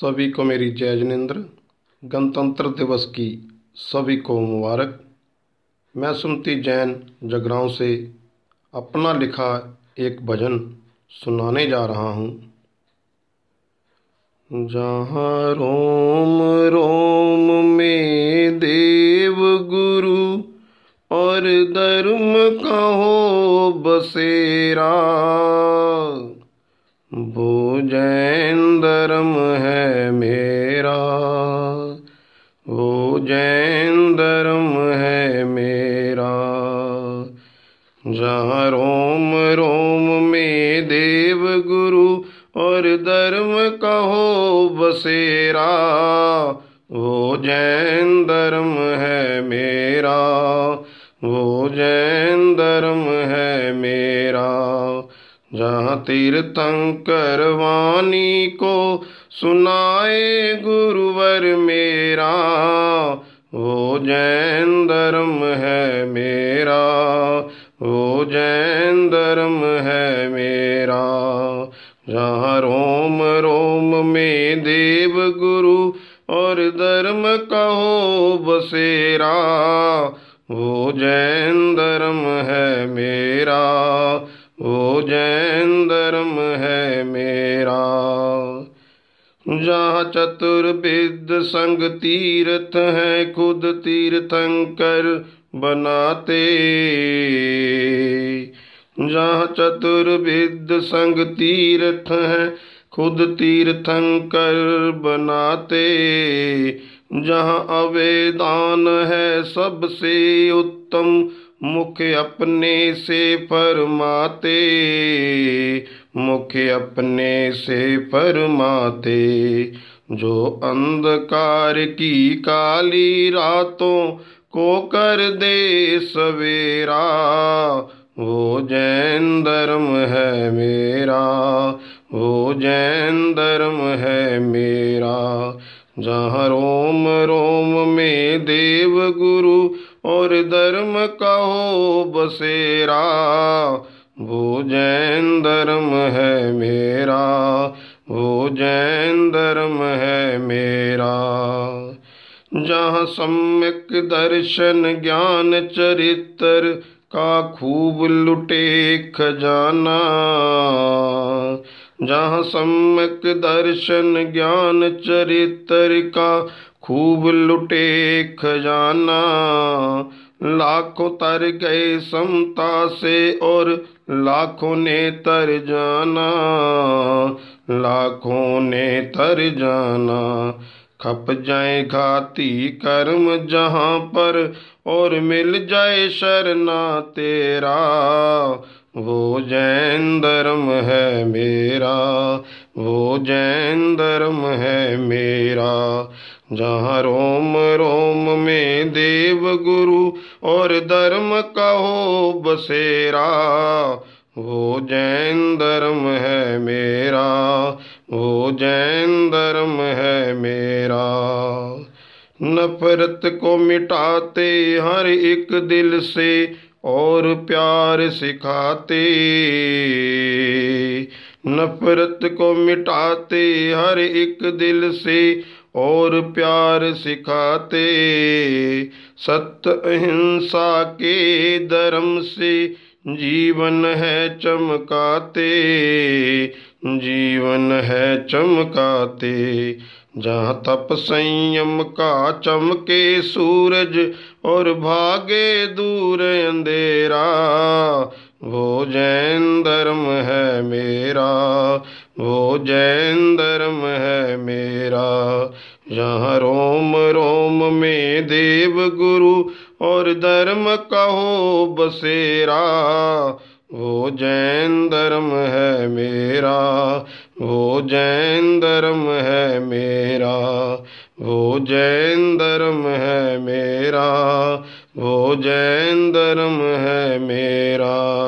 सभी को मेरी जय जनेन्द्र गणतंत्र दिवस की सभी को मुबारक मैं सुमती जैन जगराव से अपना लिखा एक भजन सुनाने जा रहा हूँ जहाँ रोम रोम में देव गुरु और धर्म का हो बसेरा वो जैन धर्म है मेरा वो जैन धर्म है मेरा जहाँ रोम रोम में देव गुरु और धर्म का हो बसेरा वो जैन धर्म है मेरा वो जैन धर्म है मेरा जहाँ वाणी को सुनाए गुरुवर मेरा वो जैन धर्म है मेरा वो जैन धर्म है मेरा जहाँ रोम रोम में देव गुरु और धर्म कहो बसेरा वो जैन धर्म है मेरा ਉਹ ਜੈਨ ਧਰਮ ਹੈ ਮੇਰਾ ਜਹ ਚਤੁਰ ਬਿਦ ਸੰਗ ਤੀਰਥ ਹੈ ਖੁਦ ਤੀਰਥੰਕਰ ਬਨਾਤੇ ਜਹ ਚਤੁਰ ਬਿਦ ਸੰਗ ਤੀਰਥ ਹੈ ਖੁਦ ਤੀਰਥੰਕਰ ਬਨਾਤੇ ਜਹਾਂ ਅਵੇਦਾਨ ਹੈ ਸਭ ਸੇ ਉੱਤਮ मुख अपने से परमाते मुख अपने से परमाते जो अंधकार की काली रातों को कर दे सवेरा वो जैन धर्म है मेरा वो जैन धर्म है मेरा जहाँ रोम रोम में देव गुरु और धर्म का हो बसेरा वो जैन धर्म है मेरा वो जैन धर्म है मेरा जहाँ सम्यक दर्शन ज्ञान चरित्र का खूब लुटे खजाना जहाँ सम्यक दर्शन ज्ञान चरित्र का खूब लुटे खजाना लाखों तर गए समता से और लाखों ने तर जाना लाखों ने तर जाना खप जाए घाती कर्म जहाँ पर और मिल जाए शरना तेरा वो जैन धर्म है मेरा वो जैन धर्म है मेरा जहाँ रोम रोम में देव गुरु और धर्म का हो बसेरा वो जैन धर्म है मेरा वो जैन धर्म है मेरा नफरत को मिटाते हर एक दिल से और प्यार सिखाते नफरत को मिटाते हर एक दिल से और प्यार सिखाते सत्य अहिंसा के धर्म से जीवन है चमकाते जीवन है चमकाते जहाँ तप संयम का चमके सूरज और भागे दूर अंधेरा वो जैन धर्म है मेरा वो जैन धर्म है मेरा यहाँ रोम रोम में देव गुरु और धर्म का हो बसेरा वो जैन धर्म है मेरा वो जैन धर्म है मेरा वो जैन धर्म है मेरा वो जैन धर्म है मेरा